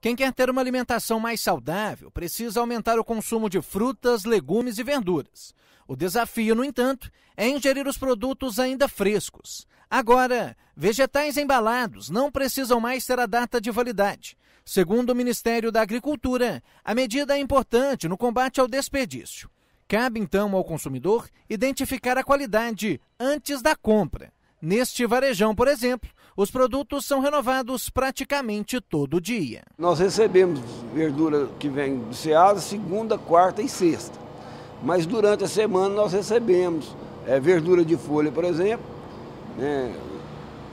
Quem quer ter uma alimentação mais saudável precisa aumentar o consumo de frutas, legumes e verduras. O desafio, no entanto, é ingerir os produtos ainda frescos. Agora, vegetais embalados não precisam mais ter a data de validade. Segundo o Ministério da Agricultura, a medida é importante no combate ao desperdício. Cabe então ao consumidor identificar a qualidade antes da compra. Neste varejão, por exemplo, os produtos são renovados praticamente todo dia. Nós recebemos verdura que vem do Ceasa segunda, quarta e sexta. Mas durante a semana nós recebemos é, verdura de folha, por exemplo, né,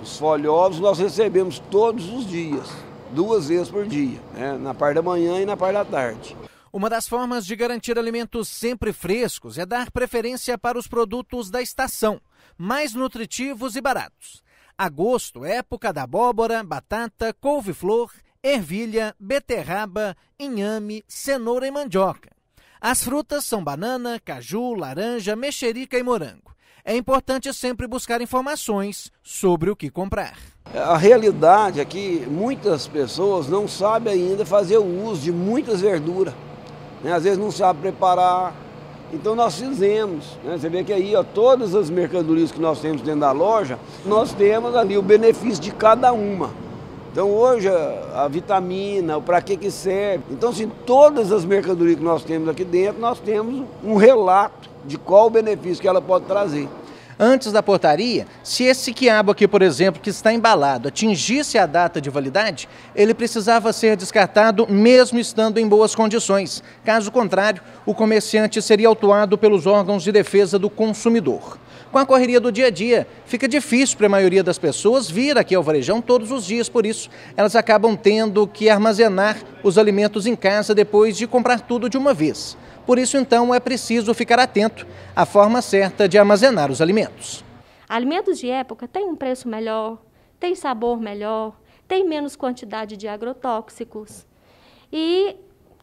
os folhosos nós recebemos todos os dias, duas vezes por dia, né, na parte da manhã e na parte da tarde. Uma das formas de garantir alimentos sempre frescos é dar preferência para os produtos da estação, mais nutritivos e baratos. Agosto é época da abóbora, batata, couve-flor, ervilha, beterraba, inhame, cenoura e mandioca. As frutas são banana, caju, laranja, mexerica e morango. É importante sempre buscar informações sobre o que comprar. A realidade é que muitas pessoas não sabem ainda fazer o uso de muitas verduras né? às vezes não sabe preparar. Então nós fizemos. Né? Você vê que aí ó, todas as mercadorias que nós temos dentro da loja, nós temos ali o benefício de cada uma. Então hoje a, a vitamina, para que que serve. Então assim, todas as mercadorias que nós temos aqui dentro, nós temos um relato de qual o benefício que ela pode trazer antes da portaria, se esse quiabo aqui, por exemplo, que está embalado, atingisse a data de validade, ele precisava ser descartado mesmo estando em boas condições. Caso contrário, o comerciante seria autuado pelos órgãos de defesa do consumidor. Com a correria do dia a dia, fica difícil para a maioria das pessoas vir aqui ao varejão todos os dias, por isso elas acabam tendo que armazenar os alimentos em casa depois de comprar tudo de uma vez. Por isso, então, é preciso ficar atento à forma certa de armazenar os alimentos. Alimentos de época têm um preço melhor, têm sabor melhor, têm menos quantidade de agrotóxicos. E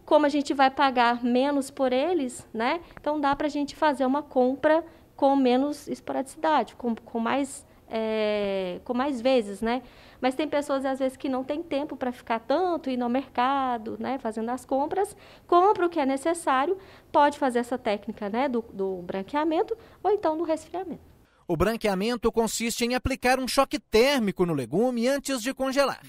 como a gente vai pagar menos por eles, né? Então dá para a gente fazer uma compra com menos esporadicidade, com, com mais é, com mais vezes, né? Mas tem pessoas, às vezes, que não tem tempo para ficar tanto, ir no mercado, né? Fazendo as compras, compra o que é necessário, pode fazer essa técnica, né? Do, do branqueamento ou então do resfriamento. O branqueamento consiste em aplicar um choque térmico no legume antes de congelar.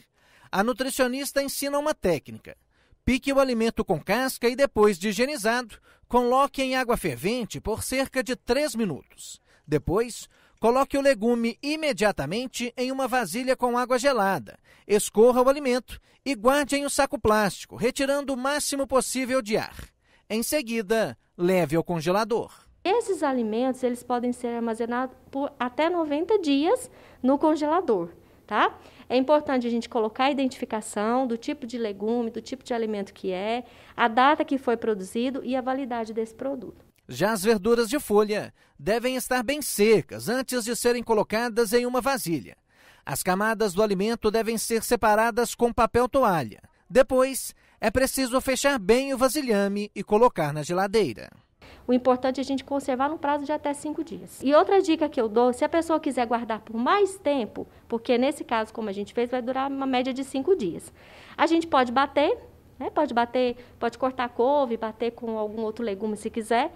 A nutricionista ensina uma técnica. Pique o alimento com casca e depois de higienizado, coloque em água fervente por cerca de 3 minutos. Depois, Coloque o legume imediatamente em uma vasilha com água gelada. Escorra o alimento e guarde em um saco plástico, retirando o máximo possível de ar. Em seguida, leve ao congelador. Esses alimentos eles podem ser armazenados por até 90 dias no congelador, tá? É importante a gente colocar a identificação do tipo de legume, do tipo de alimento que é, a data que foi produzido e a validade desse produto. Já as verduras de folha devem estar bem secas antes de serem colocadas em uma vasilha. As camadas do alimento devem ser separadas com papel toalha. Depois, é preciso fechar bem o vasilhame e colocar na geladeira. O importante é a gente conservar no prazo de até cinco dias. E outra dica que eu dou, se a pessoa quiser guardar por mais tempo, porque nesse caso, como a gente fez, vai durar uma média de cinco dias, a gente pode bater né? Pode bater, pode cortar couve, bater com algum outro legume se quiser.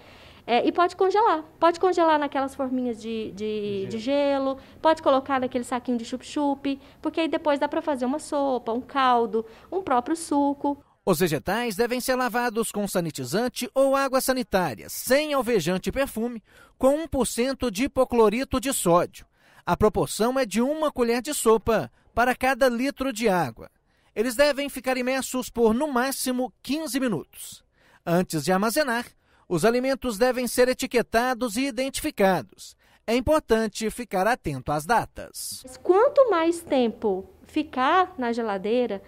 É, e pode congelar. Pode congelar naquelas forminhas de, de, de gelo, pode colocar naquele saquinho de chup-chup, porque aí depois dá para fazer uma sopa, um caldo, um próprio suco. Os vegetais devem ser lavados com sanitizante ou água sanitária, sem alvejante e perfume, com 1% de hipoclorito de sódio. A proporção é de uma colher de sopa para cada litro de água. Eles devem ficar imersos por no máximo 15 minutos. Antes de armazenar, os alimentos devem ser etiquetados e identificados. É importante ficar atento às datas. Quanto mais tempo ficar na geladeira,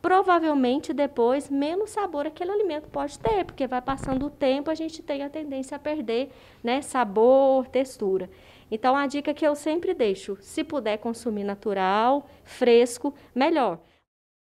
provavelmente depois menos sabor aquele alimento pode ter, porque vai passando o tempo, a gente tem a tendência a perder né, sabor, textura. Então a dica que eu sempre deixo, se puder consumir natural, fresco, melhor.